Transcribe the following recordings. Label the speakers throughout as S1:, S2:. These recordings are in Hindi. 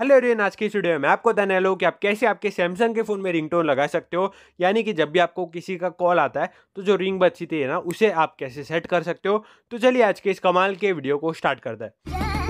S1: हेलो एरियन आज के स्टूडियो में आपको बताने लो कि आप कैसे आपके सैमसंग के फ़ोन में रिंगटोन लगा सकते हो यानी कि जब भी आपको किसी का कॉल आता है तो जो रिंग बच्ची थी ना उसे आप कैसे सेट कर सकते हो तो चलिए आज के इस कमाल के वीडियो को स्टार्ट करते हैं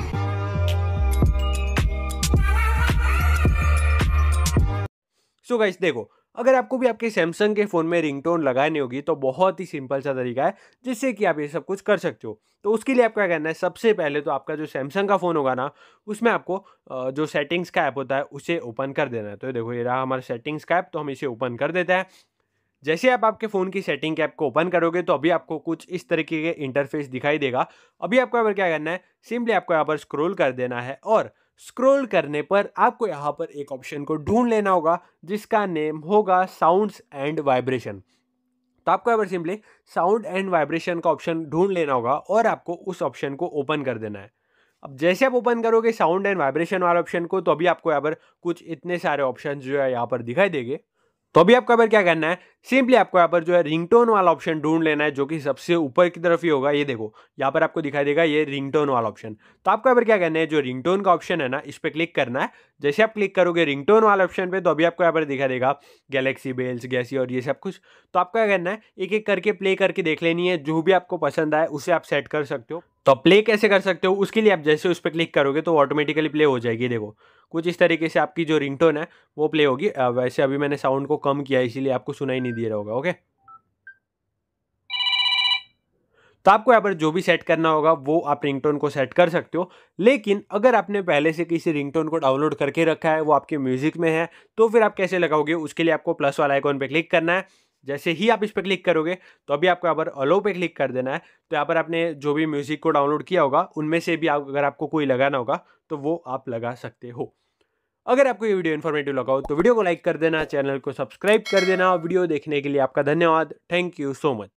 S1: सो so गाइस देखो अगर आपको भी आपके सैमसंग के फ़ोन में रिंगटोन लगानी होगी तो बहुत ही सिंपल सा तरीका है जिससे कि आप ये सब कुछ कर सकते हो तो उसके लिए आपका कहना है सबसे पहले तो आपका जो सैमसंग का फ़ोन होगा ना उसमें आपको जो सेटिंग्स का ऐप होता है उसे ओपन कर देना है तो देखो ये रहा हमारा सेटिंग्स का ऐप तो हम इसे ओपन कर देते हैं जैसे आप आपके फ़ोन की सेटिंग के ऐप को ओपन करोगे तो अभी आपको कुछ इस तरीके के इंटरफेस दिखाई देगा अभी आपको यहाँ पर क्या करना है सिंपली आपको यहाँ पर स्क्रोल कर देना है और स्क्रॉल करने पर आपको यहाँ पर एक ऑप्शन को ढूंढ लेना होगा जिसका नेम होगा साउंड्स एंड वाइब्रेशन तो आपको यहाँ पर सिंपली साउंड एंड वाइब्रेशन का ऑप्शन ढूंढ लेना होगा और आपको उस ऑप्शन को ओपन कर देना है अब जैसे आप ओपन करोगे साउंड एंड वाइब्रेशन वाले ऑप्शन को तो अभी आपको यहाँ पर कुछ इतने सारे ऑप्शन जो है यहाँ पर दिखाई देंगे तो अभी आपको क्या करना है सिंपली आपको यहाँ पर जो है रिंगटोन वाला ऑप्शन ढूंढ लेना है जो कि सबसे ऊपर की तरफ ही होगा ये देखो यहाँ पर आपको दिखाई देगा ये रिंगटोन वाला ऑप्शन तो आपको यहाँ पर क्या करना है जो रिंगटोन का ऑप्शन है ना इस पर क्लिक करना है जैसे आप क्लिक करोगे रिंगटोन वाले ऑप्शन पे तो अभी आपको यहाँ पर दिखाई देगा गैलेक्सी बेल्स गैसी और ये सब कुछ तो आपको क्या करना है एक एक करके प्ले करके देख लेनी है जो भी आपको पसंद आए उसे आप सेट कर सकते हो तो प्ले कैसे कर सकते हो उसके लिए आप जैसे उस पर क्लिक करोगे तो ऑटोमेटिकली प्ले हो जाएगी देखो कुछ इस तरीके से आपकी जो रिंगटोन है वो प्ले होगी वैसे अभी मैंने साउंड को कम किया इसीलिए आपको सुनाई नहीं दे रहा होगा ओके तो आपको यहाँ पर जो भी सेट करना होगा वो आप रिंगटोन को सेट कर सकते हो लेकिन अगर आपने पहले से किसी रिंगटोन को डाउनलोड करके रखा है वो आपके म्यूजिक में है तो फिर आप कैसे लगाओगे उसके लिए आपको प्लस वाला आइकॉन पे क्लिक करना है जैसे ही आप इस पर क्लिक करोगे तो अभी आपको यहाँ पर अलो पे क्लिक कर देना है तो यहाँ पर आपने जो भी म्यूज़िक को डाउनलोड किया होगा उनमें से भी आप अगर आपको कोई लगाना होगा तो वो आप लगा सकते हो अगर आपको ये वीडियो इन्फॉर्मेटिव लगा हो तो वीडियो को लाइक कर देना चैनल को सब्सक्राइब कर देना वीडियो देखने के लिए आपका धन्यवाद थैंक यू सो मच